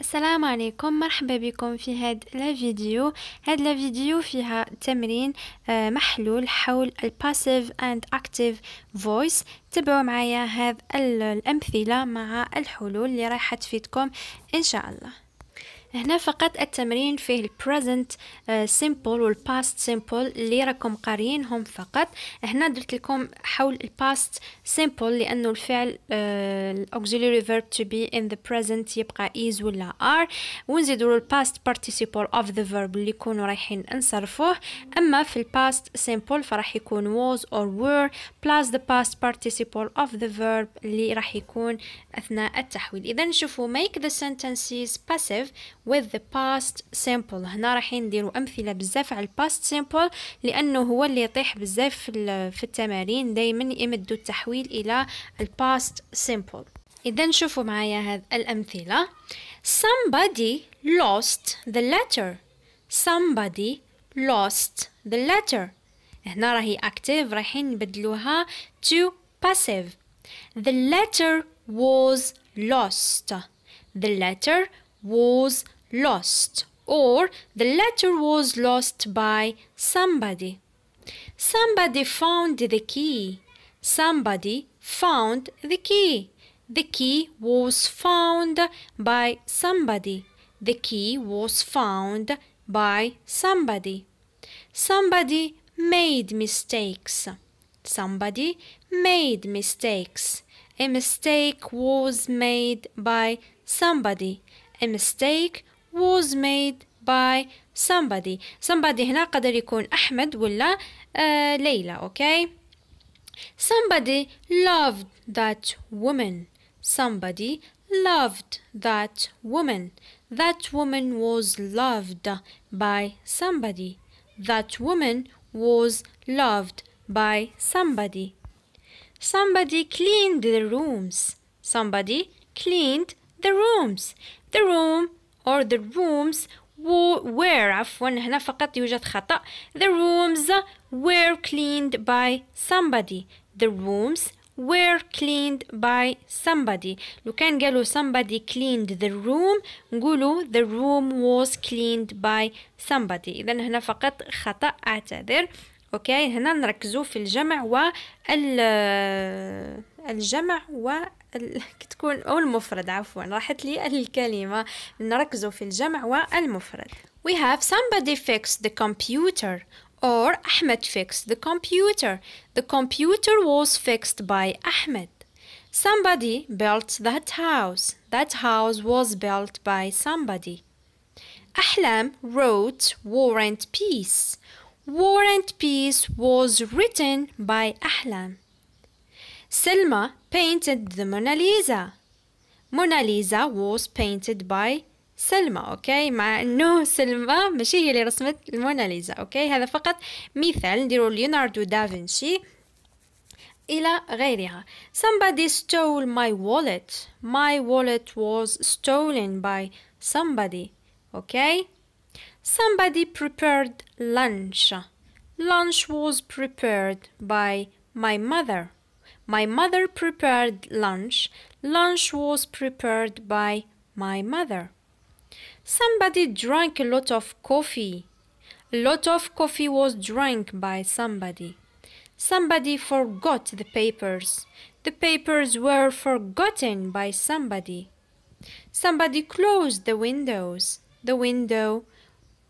السلام عليكم مرحبا بكم في هاد لا فيديو هاد لا فيها تمرين آه، محلول حول الباسيف اند اكتيف فويس تبعوا معايا هاد الامثله مع الحلول اللي راح تفيدكم ان شاء الله هنا فقط التمرين فيه البريزنت سيمبل والباست سيمبل اللي راكم قاريينهم فقط هنا درت لكم حول الباست سيمبل لانه الفعل الاوكسيلري فيرب تو بي ان ذا بريزنت يبقى از ولا ار ونزيدوا الباست بارتيسيبل اوف ذا فيرب اللي يكونوا رايحين نصرفوه اما في الباست سيمبل فراح يكون was or were plus the past participle of the verb اللي راح يكون اثناء التحويل اذا نشوفوا make the sentences passive with the past simple هنا راح نديروا امثله بزاف على الباست simple لانه هو اللي يطيح بزاف في التمارين دائما يمدوا التحويل الى الباست simple اذا شوفوا معايا هذه الامثله somebody lost the letter somebody lost the letter هنا راهي active رايحين نبدلوها to passive the letter was lost the letter was lost or the letter was lost by somebody. Somebody found the key. Somebody found the key. The key was found by somebody. The key was found by somebody. Somebody made mistakes. Somebody made mistakes. A mistake was made by somebody. A mistake was made by somebody somebody هنا قدر يكون أحمد ولا آه ليلى okay somebody loved that woman somebody loved that woman that woman was loved by somebody that woman was loved by somebody somebody cleaned the rooms somebody cleaned the rooms the room or the rooms were عفوا هنا فقط يوجد خطأ the rooms were cleaned by somebody the rooms were cleaned by somebody لو كان قالوا somebody cleaned the room نقولوا the room was cleaned by somebody إذا هنا فقط خطأ أعتذر اوكي هنا نركزو في الجمع وال الجمع وال كتكون او المفرد عفوا راحت لي الكلمه نركزو في الجمع والمفرد we have somebody fixed the computer or Ahmed fixed the computer. The computer was fixed by Ahmed. Somebody built that house. That house was built by somebody. احلام wrote war and peace. War and Peace was written by Ahlam. Selma painted the Mona Lisa. Mona Lisa was painted by سلمى اوكي مع انه سلمى ماشي هي اللي رسمت الموناليزا اوكي هذا فقط مثال نديرو ليوناردو دافنشي الى غيرها somebody stole my wallet my wallet was stolen by somebody اوكي okay? Somebody prepared lunch. Lunch was prepared by my mother. My mother prepared lunch. Lunch was prepared by my mother. Somebody drank a lot of coffee. A lot of coffee was drank by somebody. Somebody forgot the papers. The papers were forgotten by somebody. Somebody closed the windows. The window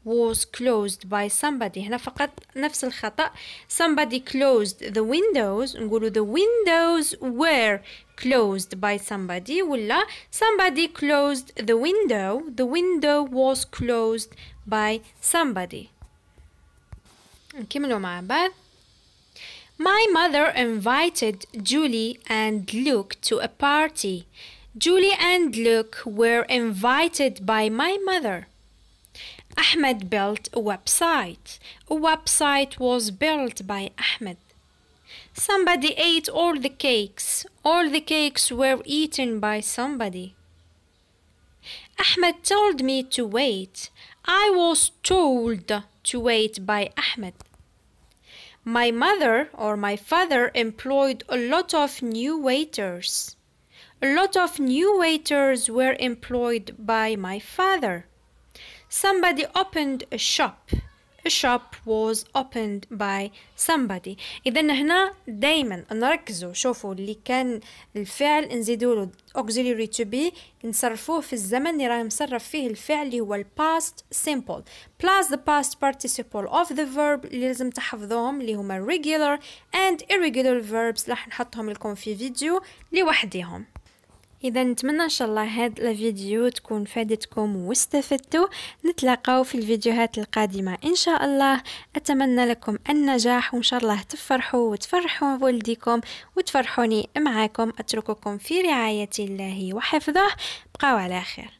was closed by somebody هنا فقط نفس الخطأ somebody closed the windows نقولوا the windows were closed by somebody ولا somebody closed the window the window was closed by somebody نكملوا مع بعض My mother invited Julie and Luke to a party. Julie and Luke were invited by my mother. Ahmed built a website. A website was built by Ahmed. Somebody ate all the cakes. All the cakes were eaten by somebody. Ahmed told me to wait. I was told to wait by Ahmed. My mother or my father employed a lot of new waiters. A lot of new waiters were employed by my father somebody opened a shop a shop was opened by somebody اذا هنا دايما نركزوا شوفوا اللي كان الفعل نزيدوا له auxiliary to be نصرفوه في الزمن اللي راه مصرف فيه الفعل اللي هو ال past simple plus the past participle of the verb اللي لازم تحفظوهم اللي هما regular and irregular verbs راح نحطهم لكم في فيديو لوحدهم اذا نتمنى ان شاء الله هاد الفيديو تكون فادتكم واستفدتوا نتلاقاو في الفيديوهات القادمه ان شاء الله اتمنى لكم النجاح وان شاء الله تفرحوا وتفرحوا والديكم وتفرحوني معاكم اترككم في رعايه الله وحفظه بقاو على خير